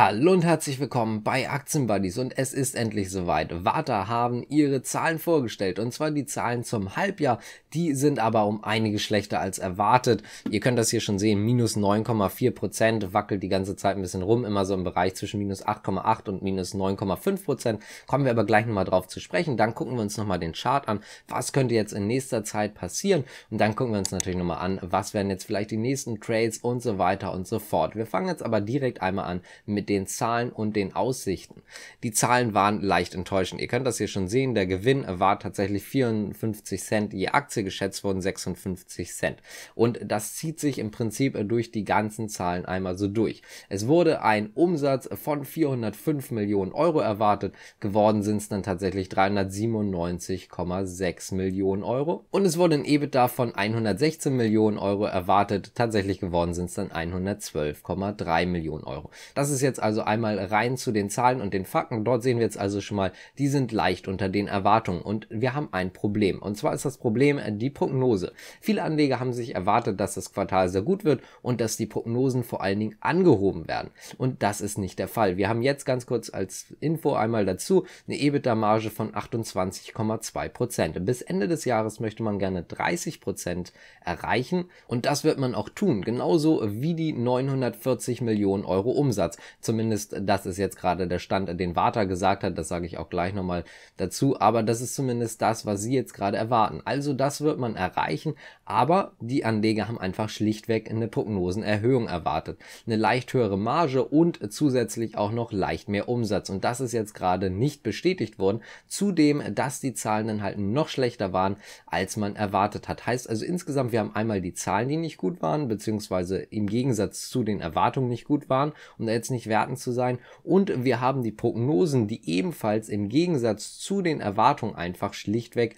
Hallo und herzlich willkommen bei Aktienbuddies und es ist endlich soweit. Warta haben ihre Zahlen vorgestellt und zwar die Zahlen zum Halbjahr. Die sind aber um einige schlechter als erwartet. Ihr könnt das hier schon sehen, minus 9,4 Prozent, wackelt die ganze Zeit ein bisschen rum, immer so im Bereich zwischen minus 8,8 und minus 9,5 Prozent. Kommen wir aber gleich nochmal drauf zu sprechen. Dann gucken wir uns nochmal den Chart an. Was könnte jetzt in nächster Zeit passieren? Und dann gucken wir uns natürlich nochmal an, was werden jetzt vielleicht die nächsten Trades und so weiter und so fort. Wir fangen jetzt aber direkt einmal an mit den Zahlen und den Aussichten. Die Zahlen waren leicht enttäuschend. Ihr könnt das hier schon sehen. Der Gewinn war tatsächlich 54 Cent je Aktie, geschätzt wurden 56 Cent. Und das zieht sich im Prinzip durch die ganzen Zahlen einmal so durch. Es wurde ein Umsatz von 405 Millionen Euro erwartet. Geworden sind es dann tatsächlich 397,6 Millionen Euro. Und es wurde ein EBITDA von 116 Millionen Euro erwartet. Tatsächlich geworden sind es dann 112,3 Millionen Euro. Das ist jetzt jetzt also einmal rein zu den Zahlen und den Fakten. Dort sehen wir jetzt also schon mal, die sind leicht unter den Erwartungen und wir haben ein Problem. Und zwar ist das Problem äh, die Prognose. Viele Anleger haben sich erwartet, dass das Quartal sehr gut wird und dass die Prognosen vor allen Dingen angehoben werden. Und das ist nicht der Fall. Wir haben jetzt ganz kurz als Info einmal dazu eine EBITDA-Marge von 28,2 Prozent. Bis Ende des Jahres möchte man gerne 30 Prozent erreichen und das wird man auch tun, genauso wie die 940 Millionen Euro Umsatz. Zumindest das ist jetzt gerade der Stand, den Warta gesagt hat, das sage ich auch gleich nochmal dazu, aber das ist zumindest das, was sie jetzt gerade erwarten. Also das wird man erreichen, aber die Anleger haben einfach schlichtweg eine Prognosenerhöhung erwartet. Eine leicht höhere Marge und zusätzlich auch noch leicht mehr Umsatz und das ist jetzt gerade nicht bestätigt worden. Zudem, dass die Zahlen dann halt noch schlechter waren, als man erwartet hat. Heißt also insgesamt, wir haben einmal die Zahlen, die nicht gut waren, beziehungsweise im Gegensatz zu den Erwartungen nicht gut waren und jetzt nicht Werten zu sein und wir haben die Prognosen, die ebenfalls im Gegensatz zu den Erwartungen einfach schlichtweg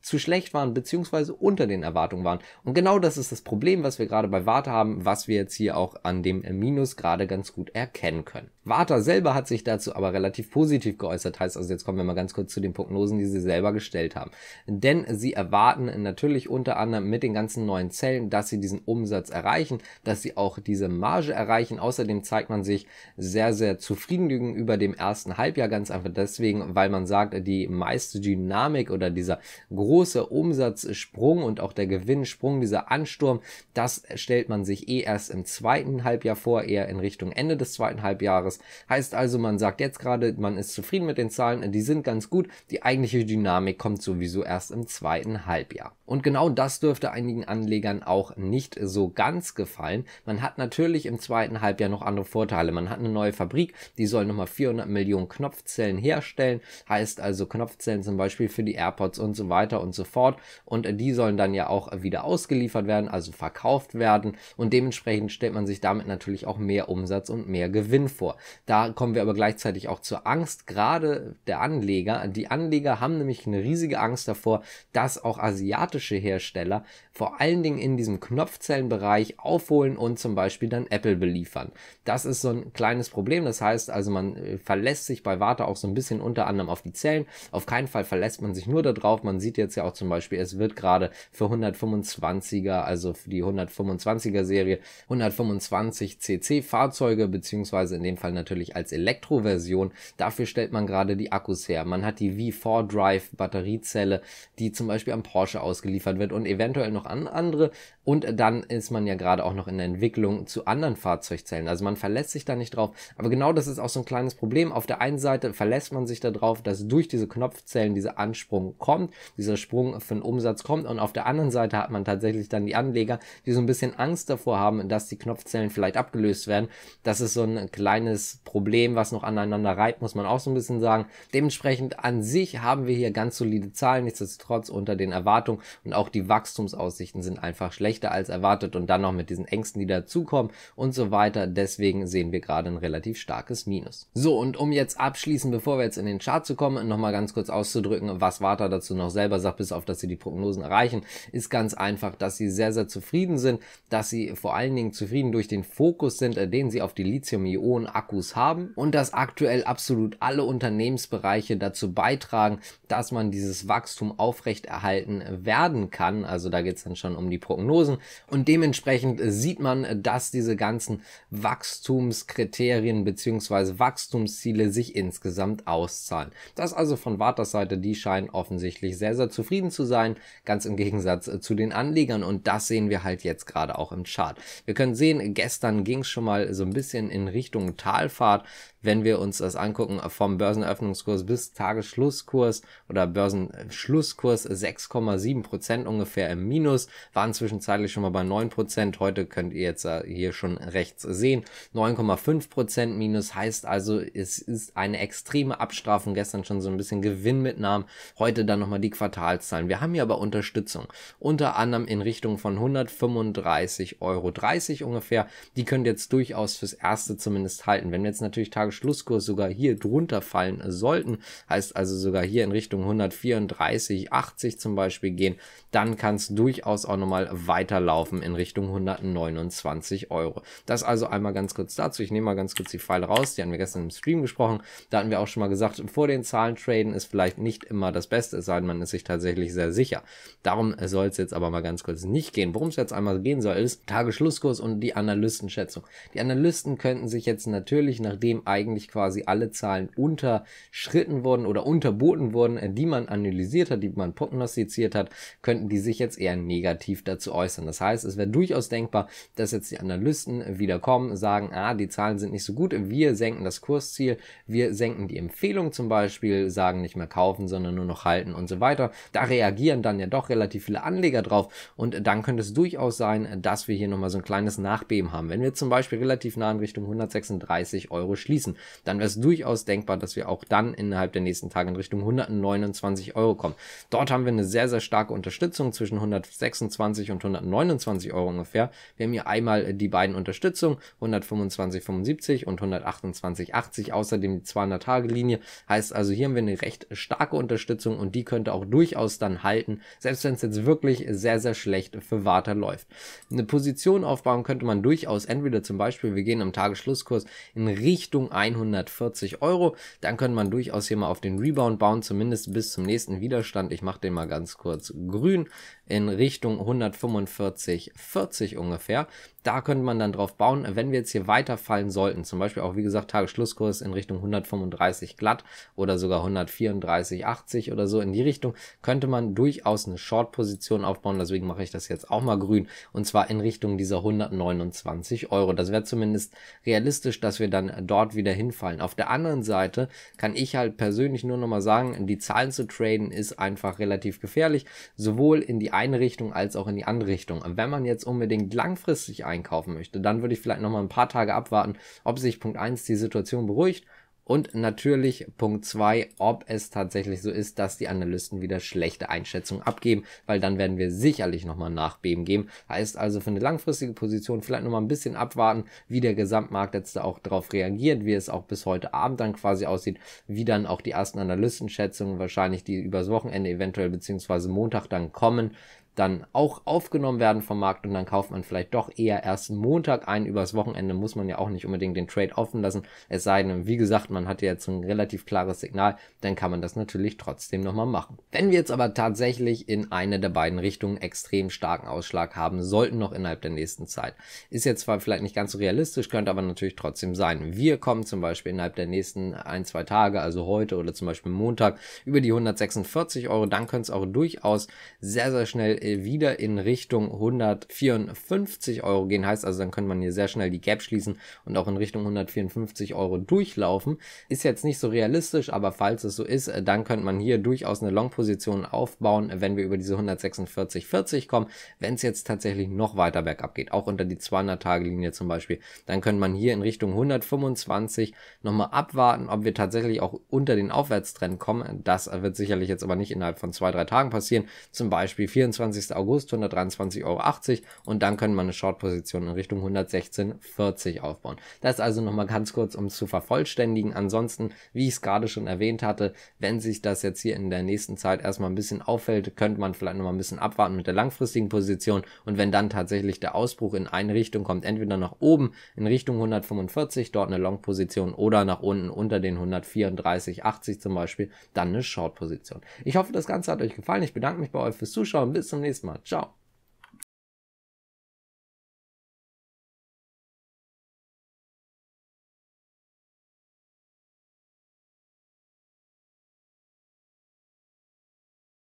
zu schlecht waren beziehungsweise unter den Erwartungen waren. Und genau das ist das Problem, was wir gerade bei Warte haben, was wir jetzt hier auch an dem Minus gerade ganz gut erkennen können. Warta selber hat sich dazu aber relativ positiv geäußert. Heißt also, jetzt kommen wir mal ganz kurz zu den Prognosen, die sie selber gestellt haben. Denn sie erwarten natürlich unter anderem mit den ganzen neuen Zellen, dass sie diesen Umsatz erreichen, dass sie auch diese Marge erreichen. Außerdem zeigt man sich sehr, sehr zufrieden gegenüber dem ersten Halbjahr. Ganz einfach deswegen, weil man sagt, die meiste Dynamik oder dieser große Umsatzsprung und auch der Gewinnsprung, dieser Ansturm, das stellt man sich eh erst im zweiten Halbjahr vor, eher in Richtung Ende des zweiten Halbjahres. Heißt also, man sagt jetzt gerade, man ist zufrieden mit den Zahlen, die sind ganz gut. Die eigentliche Dynamik kommt sowieso erst im zweiten Halbjahr. Und genau das dürfte einigen Anlegern auch nicht so ganz gefallen. Man hat natürlich im zweiten Halbjahr noch andere Vorteile. Man hat eine neue Fabrik, die soll nochmal 400 Millionen Knopfzellen herstellen. Heißt also Knopfzellen zum Beispiel für die AirPods und so weiter und so fort. Und die sollen dann ja auch wieder ausgeliefert werden, also verkauft werden. Und dementsprechend stellt man sich damit natürlich auch mehr Umsatz und mehr Gewinn vor. Da kommen wir aber gleichzeitig auch zur Angst, gerade der Anleger. Die Anleger haben nämlich eine riesige Angst davor, dass auch asiatische Hersteller vor allen Dingen in diesem Knopfzellenbereich aufholen und zum Beispiel dann Apple beliefern. Das ist so ein kleines Problem. Das heißt also, man äh, verlässt sich bei Warte auch so ein bisschen unter anderem auf die Zellen. Auf keinen Fall verlässt man sich nur darauf. Man sieht jetzt ja auch zum Beispiel, es wird gerade für 125er, also für die 125er Serie, 125 CC Fahrzeuge, beziehungsweise in dem Fall Fall natürlich als Elektroversion. Dafür stellt man gerade die Akkus her. Man hat die V4 Drive Batteriezelle, die zum Beispiel am Porsche ausgeliefert wird und eventuell noch an andere. Und dann ist man ja gerade auch noch in der Entwicklung zu anderen Fahrzeugzellen. Also man verlässt sich da nicht drauf. Aber genau das ist auch so ein kleines Problem. Auf der einen Seite verlässt man sich darauf, dass durch diese Knopfzellen dieser Ansprung kommt, dieser Sprung für den Umsatz kommt. Und auf der anderen Seite hat man tatsächlich dann die Anleger, die so ein bisschen Angst davor haben, dass die Knopfzellen vielleicht abgelöst werden. Das ist so ein kleines kleines Problem, was noch aneinander reibt, muss man auch so ein bisschen sagen. Dementsprechend an sich haben wir hier ganz solide Zahlen, nichtsdestotrotz unter den Erwartungen und auch die Wachstumsaussichten sind einfach schlechter als erwartet und dann noch mit diesen Ängsten, die dazukommen und so weiter. Deswegen sehen wir gerade ein relativ starkes Minus. So, und um jetzt abschließend, bevor wir jetzt in den Chart zu kommen, nochmal ganz kurz auszudrücken, was Warta dazu noch selber sagt, bis auf, dass sie die Prognosen erreichen, ist ganz einfach, dass sie sehr, sehr zufrieden sind, dass sie vor allen Dingen zufrieden durch den Fokus sind, äh, den sie auf die Lithium-Ionen-Akku Akkus haben und dass aktuell absolut alle Unternehmensbereiche dazu beitragen, dass man dieses Wachstum aufrechterhalten werden kann. Also da geht es dann schon um die Prognosen und dementsprechend äh, sieht man, äh, dass diese ganzen Wachstumskriterien bzw. Wachstumsziele sich insgesamt auszahlen. Das also von Vaters Seite, die scheinen offensichtlich sehr, sehr zufrieden zu sein, ganz im Gegensatz äh, zu den Anlegern und das sehen wir halt jetzt gerade auch im Chart. Wir können sehen, gestern ging es schon mal so ein bisschen in Richtung Tal Talfahrt wenn wir uns das angucken, vom Börsenöffnungskurs bis Tagesschlusskurs oder Börsenschlusskurs 6,7% ungefähr im Minus, waren zwischenzeitlich schon mal bei 9%, heute könnt ihr jetzt äh, hier schon rechts sehen, 9,5% Minus heißt also, es ist eine extreme Abstrafung, gestern schon so ein bisschen Gewinnmitnahmen, heute dann nochmal die Quartalszahlen. Wir haben hier aber Unterstützung, unter anderem in Richtung von 135,30 Euro ungefähr, die könnt ihr jetzt durchaus fürs Erste zumindest halten. Wenn wir jetzt natürlich Tagesschlusskurs Tage-Schlusskurs sogar hier drunter fallen sollten, heißt also sogar hier in Richtung 134,80 zum Beispiel gehen, dann kann es durchaus auch nochmal weiterlaufen in Richtung 129 Euro. Das also einmal ganz kurz dazu. Ich nehme mal ganz kurz die Pfeile raus, die haben wir gestern im Stream gesprochen. Da hatten wir auch schon mal gesagt, vor den Zahlen traden ist vielleicht nicht immer das Beste, es sei denn, man ist sich tatsächlich sehr sicher. Darum soll es jetzt aber mal ganz kurz nicht gehen. Worum es jetzt einmal gehen soll, ist Tagesschlusskurs und die Analystenschätzung. Die Analysten könnten sich jetzt natürlich, nachdem eigentlich quasi alle Zahlen unterschritten wurden oder unterboten wurden, äh, die man analysiert hat, die man prognostiziert hat, könnten die sich jetzt eher negativ dazu äußern. Das heißt, es wäre durchaus denkbar, dass jetzt die Analysten wieder kommen, sagen, ah, die Zahlen sind nicht so gut, wir senken das Kursziel, wir senken die Empfehlung zum Beispiel, sagen nicht mehr kaufen, sondern nur noch halten und so weiter. Da reagieren dann ja doch relativ viele Anleger drauf und dann könnte es durchaus sein, dass wir hier nochmal so ein kleines Nachbeben haben. Wenn wir zum Beispiel relativ nah in Richtung 136 Euro schließen, schließen, dann wäre es durchaus denkbar, dass wir auch dann innerhalb der nächsten Tage in Richtung 129 Euro kommen. Dort haben wir eine sehr, sehr starke Unterstützung zwischen 126 und 129 Euro ungefähr. Wir haben hier einmal äh, die beiden Unterstützungen, 125,75 und 128,80, außerdem die 200-Tage-Linie. Heißt also, hier haben wir eine recht starke Unterstützung und die könnte auch durchaus dann halten, selbst wenn es jetzt wirklich sehr, sehr schlecht für Warte läuft. Eine Position aufbauen könnte man durchaus entweder zum Beispiel, wir gehen am Tagesschlusskurs in Richtung 140 Euro. Dann könnte man durchaus hier mal auf den Rebound bauen, zumindest bis zum nächsten Widerstand. Ich mache den mal ganz kurz grün in Richtung 145, 40 ungefähr. Da könnte man dann drauf bauen, wenn wir jetzt hier weiterfallen sollten, zum Beispiel auch wie gesagt Tagesschlusskurs in Richtung 135 glatt oder sogar 134, 80 oder so in die Richtung, könnte man durchaus eine Short-Position aufbauen. Deswegen mache ich das jetzt auch mal grün und zwar in Richtung dieser 129 Euro. Das wäre zumindest realistisch, dass wir dann dort wieder hinfallen. Auf der anderen Seite kann ich halt persönlich nur nochmal sagen, die Zahlen zu traden ist einfach relativ gefährlich, sowohl in die eine Richtung als auch in die andere Richtung. Und wenn man jetzt unbedingt langfristig einkaufen möchte, dann würde ich vielleicht nochmal ein paar Tage abwarten, ob sich Punkt 1 die Situation beruhigt und natürlich Punkt zwei, ob es tatsächlich so ist, dass die Analysten wieder schlechte Einschätzungen abgeben, weil dann werden wir sicherlich nochmal Nachbeben geben. Heißt also für eine langfristige Position vielleicht nochmal ein bisschen abwarten, wie der Gesamtmarkt jetzt da auch drauf reagiert, wie es auch bis heute Abend dann quasi aussieht, wie dann auch die ersten Analystenschätzungen wahrscheinlich, die übers Wochenende eventuell beziehungsweise Montag dann kommen, dann auch aufgenommen werden vom Markt und dann kauft man vielleicht doch eher erst Montag ein. Übers Wochenende muss man ja auch nicht unbedingt den Trade offen lassen. Es sei denn, wie gesagt, man hat ja jetzt ein relativ klares Signal, dann kann man das natürlich trotzdem nochmal machen. Wenn wir jetzt aber tatsächlich in eine der beiden Richtungen extrem starken Ausschlag haben sollten, noch innerhalb der nächsten Zeit, ist jetzt zwar vielleicht nicht ganz so realistisch, könnte aber natürlich trotzdem sein. Wir kommen zum Beispiel innerhalb der nächsten ein, zwei Tage, also heute oder zum Beispiel Montag, über die 146 Euro, dann könnte es auch durchaus sehr, sehr schnell äh, wieder in Richtung 154 Euro gehen. Heißt also, dann könnte man hier sehr schnell die Gap schließen und auch in Richtung 154 Euro durchlaufen. Ist jetzt nicht so realistisch, aber falls es so ist, äh, dann könnte man hier durchaus eine Long-Position aufbauen, wenn wir über diese 146,40 kommen. Wenn es jetzt tatsächlich noch weiter bergab geht, auch unter die 200-Tage-Linie zum Beispiel, dann könnte man hier in Richtung 125 nochmal abwarten, ob wir tatsächlich auch unter den Aufwärtstrend kommen. Das äh, wird sicherlich jetzt aber nicht innerhalb von zwei, drei Tagen passieren. Zum Beispiel 24 23. August 123,80 Euro und dann können wir eine Short-Position in Richtung 116,40 aufbauen. Das also nochmal ganz kurz, um es zu vervollständigen. Ansonsten, wie ich es gerade schon erwähnt hatte, wenn sich das jetzt hier in der nächsten Zeit erstmal ein bisschen auffällt, könnte man vielleicht nochmal ein bisschen abwarten mit der langfristigen Position und wenn dann tatsächlich der Ausbruch in eine Richtung kommt, entweder nach oben in Richtung 145, dort eine Long-Position oder nach unten unter den 134,80 zum Beispiel, dann eine Short-Position. Ich hoffe, das Ganze hat euch gefallen. Ich bedanke mich bei euch fürs Zuschauen. Bis zum zum nächsten Mal. Ciao.